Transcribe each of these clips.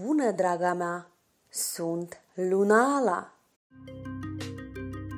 Bună, draga mea! Sunt Lunala!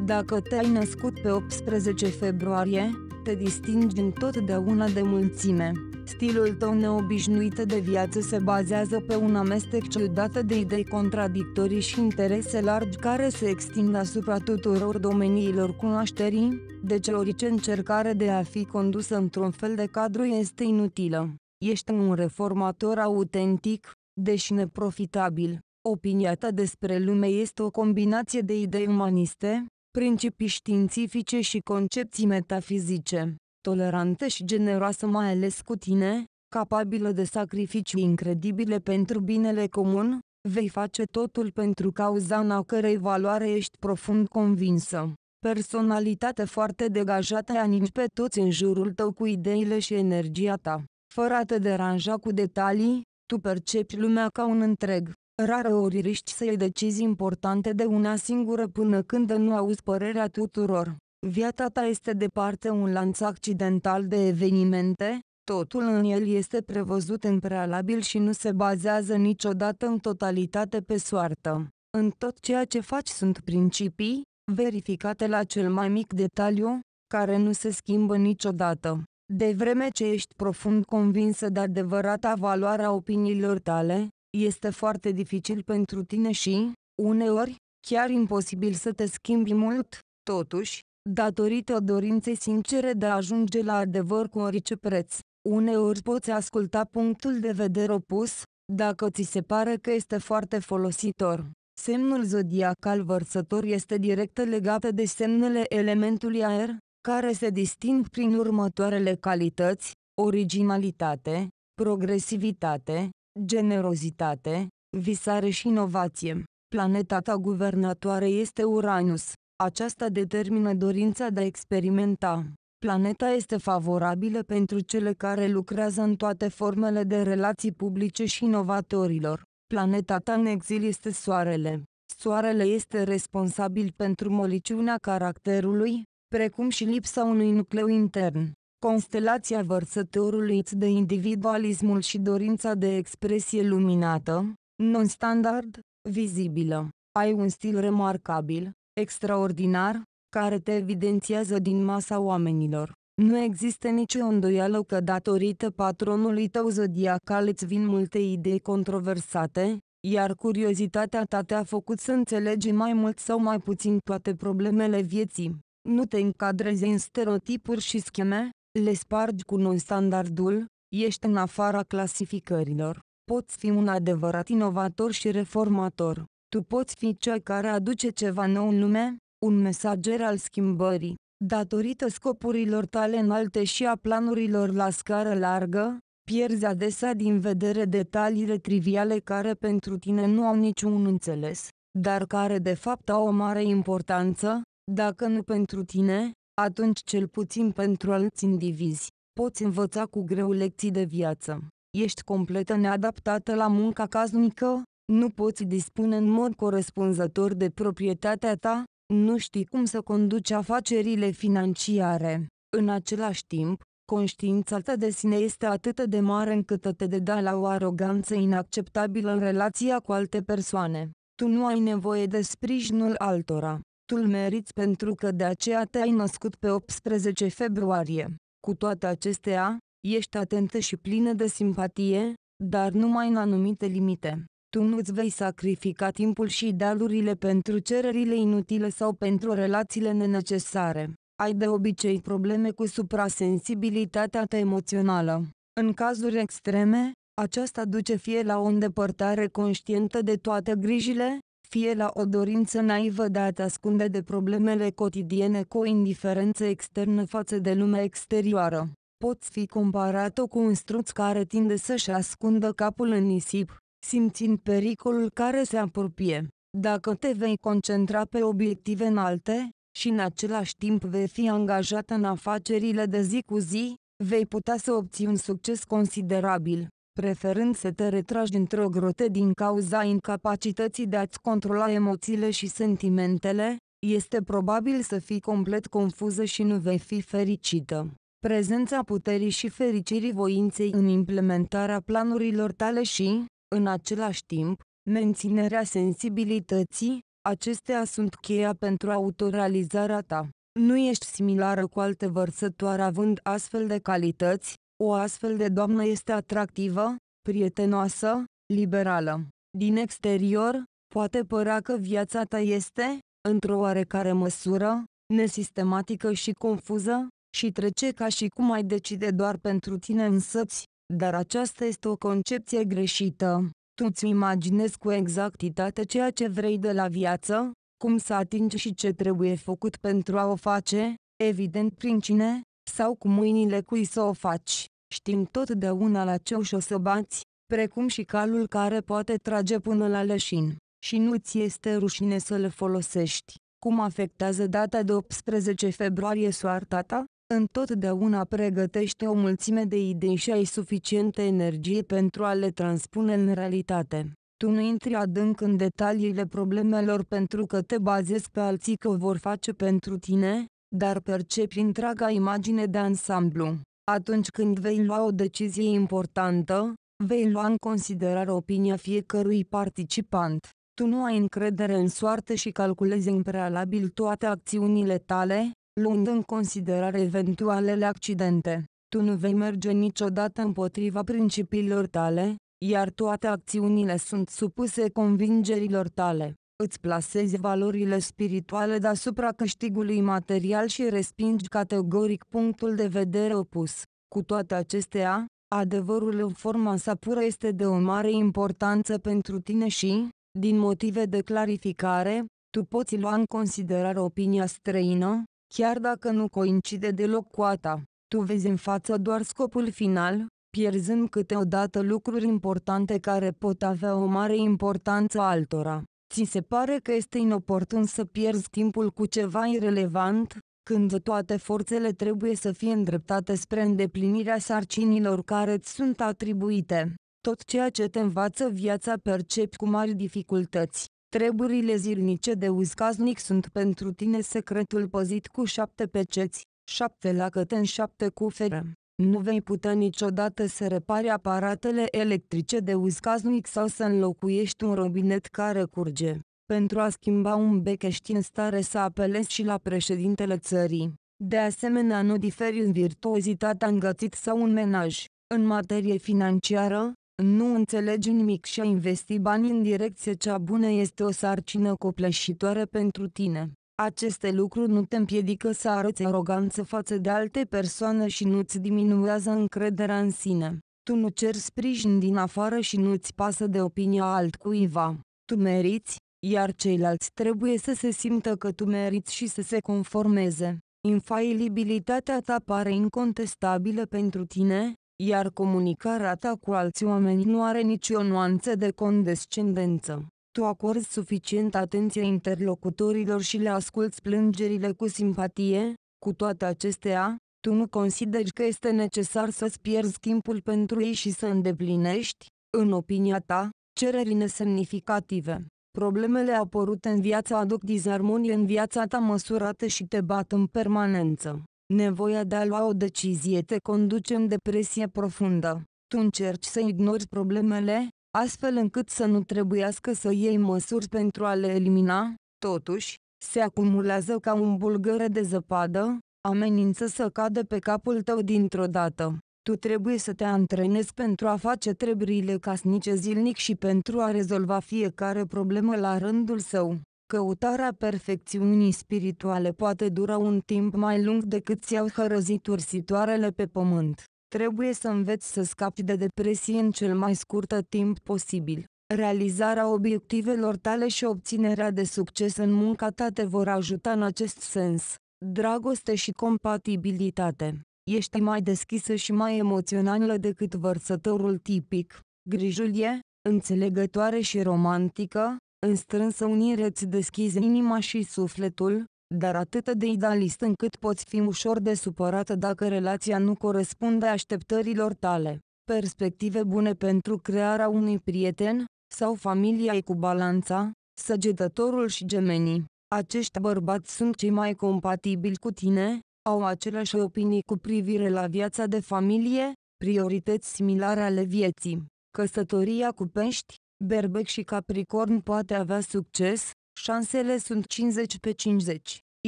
Dacă te-ai născut pe 18 februarie, te distingi întotdeauna de mulțime. Stilul tău neobișnuit de viață se bazează pe un amestec ciudat de idei contradictorii și interese largi care se extind asupra tuturor domeniilor cunoașterii, deci orice încercare de a fi condusă într-un fel de cadru este inutilă. Ești un reformator autentic, deși neprofitabil. Opinia ta despre lume este o combinație de idei umaniste, principii științifice și concepții metafizice, tolerantă și generoasă mai ales cu tine, capabilă de sacrificii incredibile pentru binele comun, vei face totul pentru cauza în a cărei valoare ești profund convinsă. Personalitate foarte degajată animi pe toți în jurul tău cu ideile și energia ta, fără a te deranja cu detalii, tu percepi lumea ca un întreg. Rare ori riști să iei decizi importante de una singură până când nu auzi părerea tuturor. Viața ta este departe un lanț accidental de evenimente, totul în el este prevăzut în prealabil și nu se bazează niciodată în totalitate pe soartă. În tot ceea ce faci sunt principii, verificate la cel mai mic detaliu, care nu se schimbă niciodată. De vreme ce ești profund convinsă de adevărata valoare a opiniilor tale, este foarte dificil pentru tine și, uneori, chiar imposibil să te schimbi mult, totuși, datorită dorinței sincere de a ajunge la adevăr cu orice preț. Uneori poți asculta punctul de vedere opus, dacă ți se pare că este foarte folositor. Semnul zodiacal vărsător este direct legat de semnele elementului aer, care se disting prin următoarele calități, originalitate, progresivitate, generozitate, visare și inovație. Planeta ta guvernatoare este Uranus. Aceasta determină dorința de a experimenta. Planeta este favorabilă pentru cele care lucrează în toate formele de relații publice și inovatorilor. Planeta ta în exil este Soarele. Soarele este responsabil pentru moliciunea caracterului, precum și lipsa unui nucleu intern. Constelația vărsătorului îți dă individualismul și dorința de expresie luminată, non-standard, vizibilă. Ai un stil remarcabil, extraordinar, care te evidențiază din masa oamenilor. Nu există nicio îndoială că datorită patronului tău zodiacal îți vin multe idei controversate, iar curiozitatea ta te-a făcut să înțelegi mai mult sau mai puțin toate problemele vieții nu te încadrezi în stereotipuri și scheme, le spargi cu non-standardul, ești în afara clasificărilor. Poți fi un adevărat inovator și reformator. Tu poți fi cel care aduce ceva nou în lume, un mesager al schimbării. Datorită scopurilor tale înalte și a planurilor la scară largă, pierzi adesea din vedere detaliile triviale care pentru tine nu au niciun înțeles, dar care de fapt au o mare importanță, dacă nu pentru tine, atunci cel puțin pentru alți indivizi, poți învăța cu greu lecții de viață. Ești completă neadaptată la munca casnică, nu poți dispune în mod corespunzător de proprietatea ta, nu știi cum să conduci afacerile financiare. În același timp, conștiința ta de sine este atât de mare încât te deda la o aroganță inacceptabilă în relația cu alte persoane. Tu nu ai nevoie de sprijinul altora. Tu îl meriți pentru că de aceea te-ai născut pe 18 februarie. Cu toate acestea, ești atentă și plină de simpatie, dar numai în anumite limite. Tu nu-ți vei sacrifica timpul și idealurile pentru cererile inutile sau pentru relațiile nenecesare. Ai de obicei probleme cu suprasensibilitatea ta emoțională. În cazuri extreme, aceasta duce fie la o îndepărtare conștientă de toate grijile, fie la o dorință naivă de a te ascunde de problemele cotidiene cu o indiferență externă față de lumea exterioară. Poți fi comparat-o cu un struț care tinde să-și ascundă capul în nisip, simțind pericolul care se apropie. Dacă te vei concentra pe obiective înalte, și în același timp vei fi angajat în afacerile de zi cu zi, vei putea să obții un succes considerabil preferând să te retragi într-o grotă din cauza incapacității de a-ți controla emoțiile și sentimentele, este probabil să fii complet confuză și nu vei fi fericită. Prezența puterii și fericirii voinței în implementarea planurilor tale și, în același timp, menținerea sensibilității, acestea sunt cheia pentru autorealizarea ta. Nu ești similară cu alte vărsătoare având astfel de calități, o astfel de doamnă este atractivă, prietenoasă, liberală. Din exterior, poate părea că viața ta este, într-o oarecare măsură, nesistematică și confuză, și trece ca și cum ai decide doar pentru tine însăți, dar aceasta este o concepție greșită. Tu îți imaginezi cu exactitate ceea ce vrei de la viață, cum să atingi și ce trebuie făcut pentru a o face, evident prin cine, sau cu mâinile cui să o faci știm totdeauna la ce o să bați, precum și calul care poate trage până la leșin, și nu ți este rușine să le folosești. Cum afectează data de 18 februarie soarta ta? Întotdeauna pregătește o mulțime de idei și ai suficientă energie pentru a le transpune în realitate. Tu nu intri adânc în detaliile problemelor pentru că te bazezi pe alții că vor face pentru tine, dar percepi întreaga imagine de ansamblu. Atunci când vei lua o decizie importantă, vei lua în considerare opinia fiecărui participant. Tu nu ai încredere în soartă și calculezi în prealabil toate acțiunile tale, luând în considerare eventualele accidente. Tu nu vei merge niciodată împotriva principiilor tale, iar toate acțiunile sunt supuse convingerilor tale. Îți plasezi valorile spirituale deasupra câștigului material și respingi categoric punctul de vedere opus. Cu toate acestea, adevărul în forma sa pură este de o mare importanță pentru tine și, din motive de clarificare, tu poți lua în considerare opinia străină, chiar dacă nu coincide deloc cu a ta. Tu vezi în față doar scopul final, pierzând câteodată lucruri importante care pot avea o mare importanță altora. Ți se pare că este inoportun să pierzi timpul cu ceva irelevant, când toate forțele trebuie să fie îndreptate spre îndeplinirea sarcinilor care îți sunt atribuite. Tot ceea ce te învață viața percepi cu mari dificultăți. Treburile zilnice de uzcaznic sunt pentru tine secretul păzit cu șapte peceți, șapte lacăte în șapte cufere. Nu vei putea niciodată să repari aparatele electrice de uz casnic sau să înlocuiești un robinet care curge. Pentru a schimba un bec în stare să apelezi și la președintele țării. De asemenea nu diferi în virtuozitatea îngățit sau un menaj. În materie financiară, nu înțelegi nimic și a investi bani în direcție cea bună este o sarcină copleșitoare pentru tine. Aceste lucruri nu te împiedică să arăți aroganță față de alte persoane și nu-ți diminuează încrederea în sine. Tu nu ceri sprijin din afară și nu-ți pasă de opinia altcuiva. Tu meriți, iar ceilalți trebuie să se simtă că tu meriți și să se conformeze. Infailibilitatea ta pare incontestabilă pentru tine, iar comunicarea ta cu alți oameni nu are nicio nuanță de condescendență tu acorzi suficient atenție interlocutorilor și le asculți plângerile cu simpatie, cu toate acestea, tu nu consideri că este necesar să-ți pierzi timpul pentru ei și să îndeplinești, în opinia ta, cereri nesemnificative. Problemele apărute în viața aduc dizarmonie în viața ta măsurată și te bat în permanență. Nevoia de a lua o decizie te conduce în depresie profundă. Tu încerci să ignori problemele, astfel încât să nu trebuiască să iei măsuri pentru a le elimina, totuși, se acumulează ca un bulgăre de zăpadă, amenință să cadă pe capul tău dintr-o dată. Tu trebuie să te antrenezi pentru a face treburile casnice zilnic și pentru a rezolva fiecare problemă la rândul său. Căutarea perfecțiunii spirituale poate dura un timp mai lung decât ți-au hărăzit ursitoarele pe pământ. Trebuie să înveți să scapi de depresie în cel mai scurt timp posibil. Realizarea obiectivelor tale și obținerea de succes în munca ta te vor ajuta în acest sens. Dragoste și compatibilitate. Ești mai deschisă și mai emoțională decât vărsătorul tipic. Grijulie, înțelegătoare și romantică, în strânsă unire îți deschizi inima și sufletul, dar atât de idealist încât poți fi ușor de supărată dacă relația nu corespunde așteptărilor tale. Perspective bune pentru crearea unui prieten, sau familia e cu balanța, săgetătorul și gemenii. Acești bărbați sunt cei mai compatibili cu tine, au aceleași opinii cu privire la viața de familie, priorități similare ale vieții. Căsătoria cu pești, berbec și capricorn poate avea succes, Șansele sunt 50 pe 50.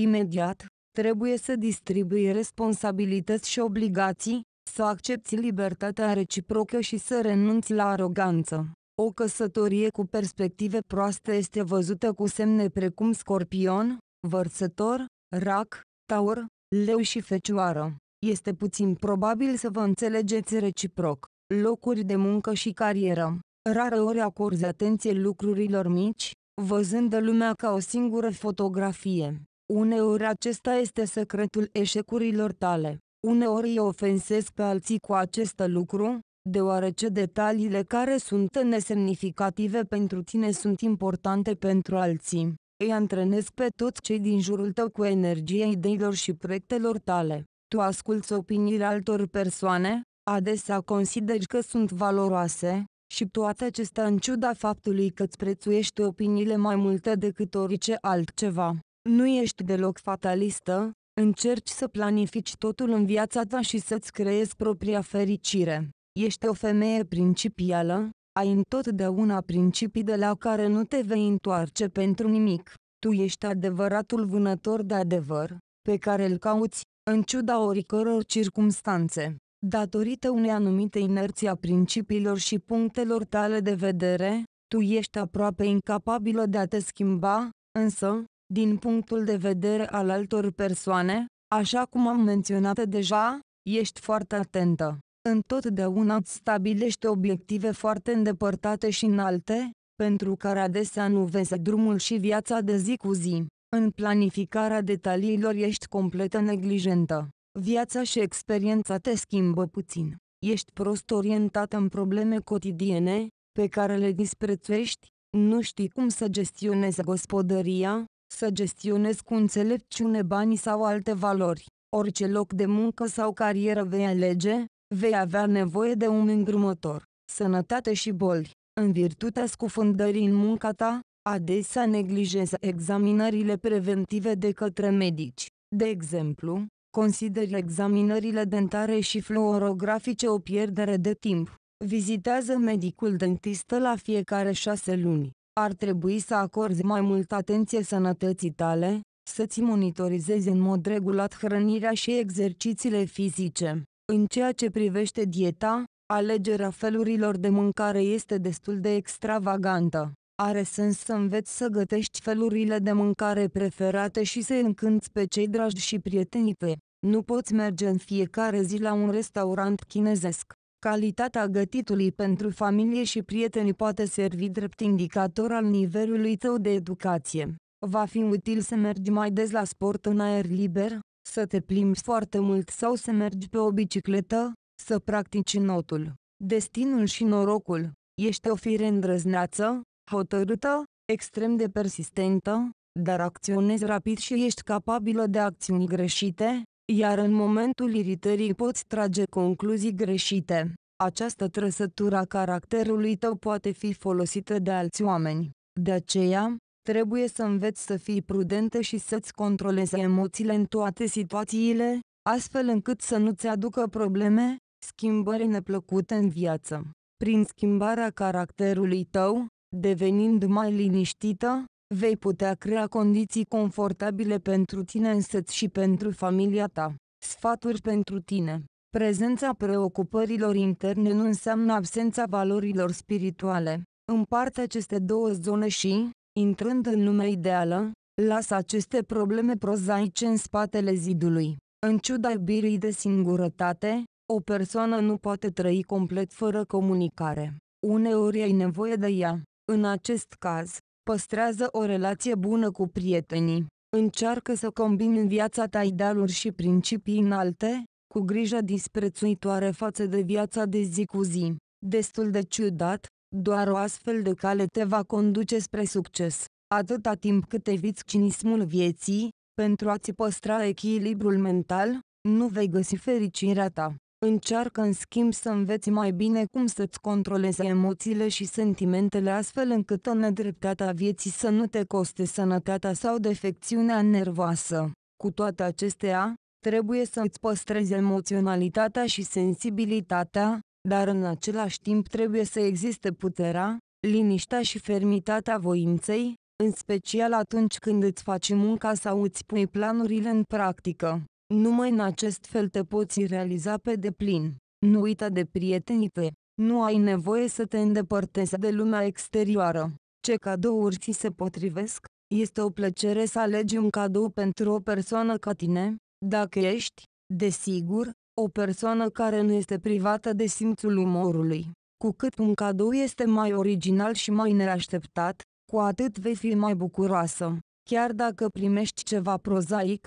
Imediat, trebuie să distribui responsabilități și obligații, să accepti libertatea reciprocă și să renunți la aroganță. O căsătorie cu perspective proaste este văzută cu semne precum scorpion, vărsător, rac, taur, leu și fecioară. Este puțin probabil să vă înțelegeți reciproc. Locuri de muncă și carieră. Rare ori acorzi atenție lucrurilor mici, văzând lumea ca o singură fotografie. Uneori acesta este secretul eșecurilor tale. Uneori îi ofensezi pe alții cu acest lucru, deoarece detaliile care sunt nesemnificative pentru tine sunt importante pentru alții. Îi antrenezi pe toți cei din jurul tău cu energia ideilor și proiectelor tale. Tu asculți opiniile altor persoane, adesea consideri că sunt valoroase, și toate acestea în ciuda faptului că îți prețuiești opiniile mai multe decât orice altceva. Nu ești deloc fatalistă, încerci să planifici totul în viața ta și să-ți creezi propria fericire. Ești o femeie principială, ai întotdeauna principii de la care nu te vei întoarce pentru nimic. Tu ești adevăratul vânător de adevăr, pe care îl cauți, în ciuda oricăror circumstanțe datorită unei anumite inerții a principiilor și punctelor tale de vedere, tu ești aproape incapabilă de a te schimba, însă, din punctul de vedere al altor persoane, așa cum am menționat deja, ești foarte atentă. Întotdeauna îți stabilești obiective foarte îndepărtate și înalte, pentru care adesea nu vezi drumul și viața de zi cu zi. În planificarea detaliilor ești complet neglijentă. Viața și experiența te schimbă puțin. Ești prost orientat în probleme cotidiene, pe care le disprețuiești, nu știi cum să gestionezi gospodăria, să gestionezi cu înțelepciune banii sau alte valori. Orice loc de muncă sau carieră vei alege, vei avea nevoie de un îngrumător, Sănătate și boli. În virtutea scufundării în munca ta, adesea neglijezi examinările preventive de către medici. De exemplu, consideri examinările dentare și fluorografice o pierdere de timp. Vizitează medicul dentistă la fiecare șase luni. Ar trebui să acorzi mai mult atenție sănătății tale, să-ți monitorizezi în mod regulat hrănirea și exercițiile fizice. În ceea ce privește dieta, alegerea felurilor de mâncare este destul de extravagantă. Are sens să înveți să gătești felurile de mâncare preferate și să încânți pe cei dragi și prietenii tăi. Nu poți merge în fiecare zi la un restaurant chinezesc. Calitatea gătitului pentru familie și prieteni poate servi drept indicator al nivelului tău de educație. Va fi util să mergi mai des la sport în aer liber, să te plimbi foarte mult sau să mergi pe o bicicletă, să practici notul. Destinul și norocul. Ești o fire îndrăzneață, hotărâtă, extrem de persistentă, dar acționezi rapid și ești capabilă de acțiuni greșite, iar în momentul iritării poți trage concluzii greșite. Această trăsătură a caracterului tău poate fi folosită de alți oameni. De aceea, trebuie să înveți să fii prudentă și să-ți controlezi emoțiile în toate situațiile, astfel încât să nu-ți aducă probleme, schimbări neplăcute în viață. Prin schimbarea caracterului tău, devenind mai liniștită, vei putea crea condiții confortabile pentru tine însăți și pentru familia ta. Sfaturi pentru tine Prezența preocupărilor interne nu înseamnă absența valorilor spirituale. Împarte aceste două zone și, intrând în lumea ideală, lasă aceste probleme prozaice în spatele zidului. În ciuda iubirii de singurătate, o persoană nu poate trăi complet fără comunicare. Uneori ai nevoie de ea. În acest caz, Păstrează o relație bună cu prietenii. Încearcă să combini în viața ta idealuri și principii înalte, cu grijă disprețuitoare față de viața de zi cu zi. Destul de ciudat, doar o astfel de cale te va conduce spre succes. Atâta timp cât eviți cinismul vieții, pentru a-ți păstra echilibrul mental, nu vei găsi fericirea ta. Încearcă în schimb să înveți mai bine cum să-ți controlezi emoțiile și sentimentele astfel încât o nedreptatea vieții să nu te coste sănătatea sau defecțiunea nervoasă. Cu toate acestea, trebuie să îți păstrezi emoționalitatea și sensibilitatea, dar în același timp trebuie să existe puterea, liniștea și fermitatea voinței, în special atunci când îți faci munca sau îți pui planurile în practică. Numai în acest fel te poți realiza pe deplin. Nu uita de prietenii tăi. Nu ai nevoie să te îndepărtezi de lumea exterioară. Ce cadouri ți se potrivesc? Este o plăcere să alegi un cadou pentru o persoană ca tine, dacă ești, desigur, o persoană care nu este privată de simțul umorului. Cu cât un cadou este mai original și mai neașteptat, cu atât vei fi mai bucuroasă. Chiar dacă primești ceva prozaic,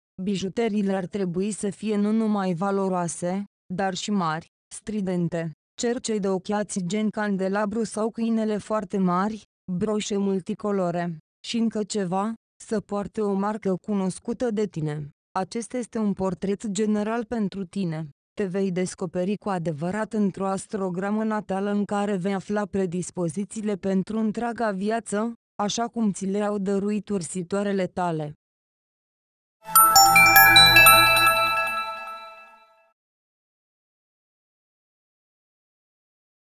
bijuteriile ar trebui să fie nu numai valoroase, dar și mari, stridente. Cercei de ochiați gen candelabru sau câinele foarte mari, broșe multicolore. Și încă ceva, să poarte o marcă cunoscută de tine. Acesta este un portret general pentru tine. Te vei descoperi cu adevărat într-o astrogramă natală în care vei afla predispozițiile pentru întreaga viață, așa cum ți le-au dăruit ursitoarele tale.